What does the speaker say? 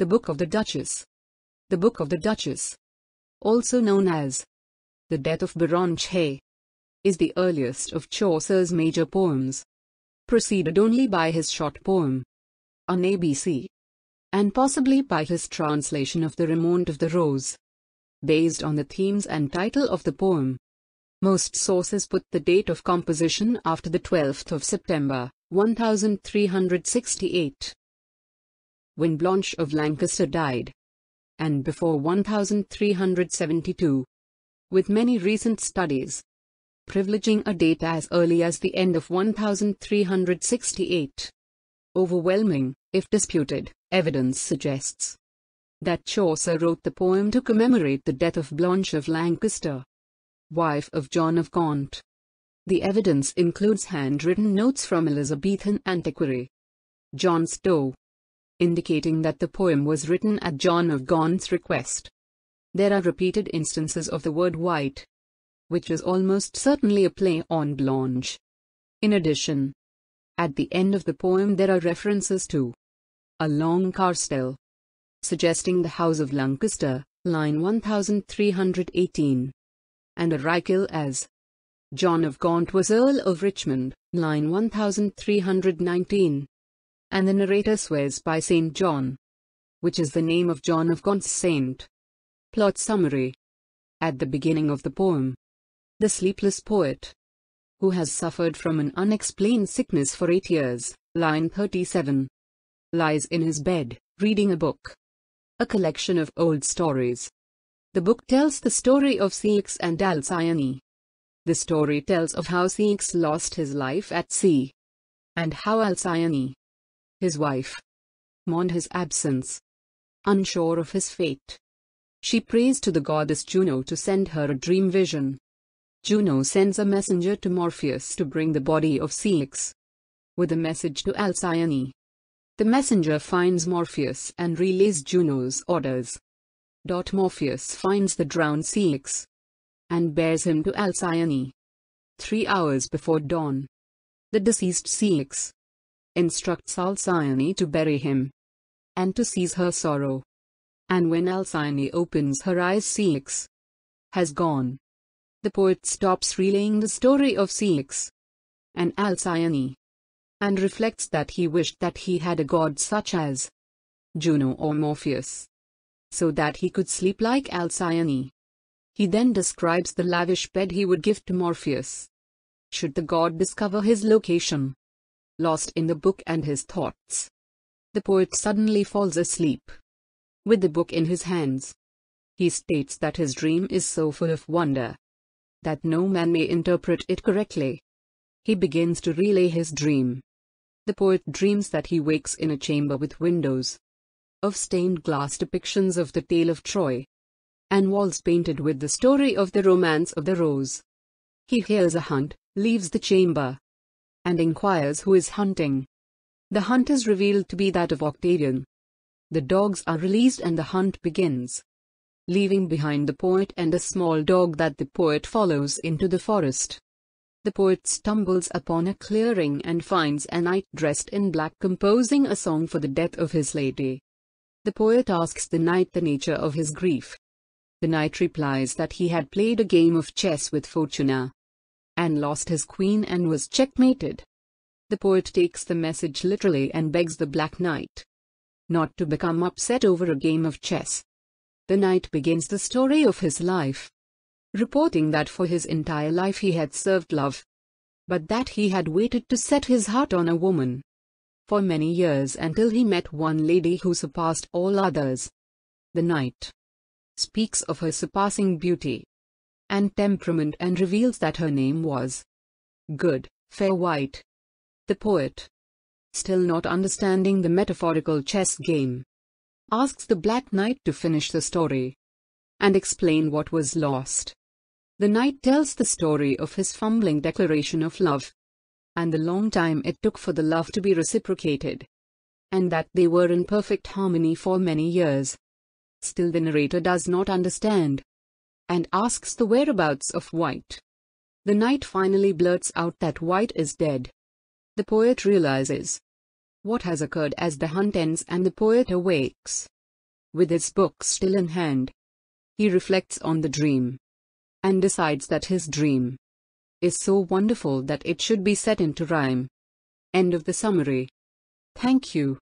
The Book of the Duchess. The Book of the Duchess, also known as The Death of Baronche, is the earliest of Chaucer's major poems, preceded only by his short poem on ABC, and possibly by his translation of the Remount of the Rose. Based on the themes and title of the poem, most sources put the date of composition after the 12th of September, 1368 when Blanche of Lancaster died, and before 1372. With many recent studies privileging a date as early as the end of 1368. Overwhelming, if disputed, evidence suggests that Chaucer wrote the poem to commemorate the death of Blanche of Lancaster, wife of John of Gaunt. The evidence includes handwritten notes from Elizabethan antiquary John Stowe, indicating that the poem was written at John of Gaunt's request. There are repeated instances of the word white, which is almost certainly a play on blanche. In addition, at the end of the poem there are references to a long carstel, suggesting the House of Lancaster, line 1318, and a Reichel as John of Gaunt was Earl of Richmond, line 1319 and the narrator swears by Saint John, which is the name of John of Gaunt's saint. Plot summary At the beginning of the poem, the sleepless poet, who has suffered from an unexplained sickness for eight years, line 37, lies in his bed, reading a book, a collection of old stories. The book tells the story of Ceyx and Alcyone. The story tells of how Ceyx lost his life at sea, and how Alcyone, his wife mourned his absence, unsure of his fate. She prays to the goddess Juno to send her a dream vision. Juno sends a messenger to Morpheus to bring the body of Ceyx with a message to Alcyone. The messenger finds Morpheus and relays Juno's orders. Dot Morpheus finds the drowned Ceyx and bears him to Alcyone. Three hours before dawn, the deceased Ceyx instructs Alcyone to bury him and to cease her sorrow. And when Alcyone opens her eyes, Ceyx has gone. The poet stops relaying the story of Ceyx and Alcyone and reflects that he wished that he had a god such as Juno or Morpheus so that he could sleep like Alcyone. He then describes the lavish bed he would give to Morpheus should the god discover his location lost in the book and his thoughts. The poet suddenly falls asleep. With the book in his hands, he states that his dream is so full of wonder that no man may interpret it correctly. He begins to relay his dream. The poet dreams that he wakes in a chamber with windows of stained glass depictions of the tale of Troy and walls painted with the story of the romance of the rose. He hears a hunt, leaves the chamber, and inquires who is hunting. The hunt is revealed to be that of Octavian. The dogs are released and the hunt begins. Leaving behind the poet and a small dog that the poet follows into the forest. The poet stumbles upon a clearing and finds a knight dressed in black composing a song for the death of his lady. The poet asks the knight the nature of his grief. The knight replies that he had played a game of chess with Fortuna, and lost his queen and was checkmated. The poet takes the message literally and begs the Black Knight not to become upset over a game of chess. The knight begins the story of his life, reporting that for his entire life he had served love, but that he had waited to set his heart on a woman for many years until he met one lady who surpassed all others. The knight speaks of her surpassing beauty, and temperament and reveals that her name was Good, Fair White. The poet, still not understanding the metaphorical chess game, asks the Black Knight to finish the story and explain what was lost. The knight tells the story of his fumbling declaration of love and the long time it took for the love to be reciprocated, and that they were in perfect harmony for many years. Still, the narrator does not understand and asks the whereabouts of White. The knight finally blurts out that White is dead. The poet realizes what has occurred as the hunt ends and the poet awakes. With his book still in hand, he reflects on the dream and decides that his dream is so wonderful that it should be set into rhyme. End of the summary. Thank you.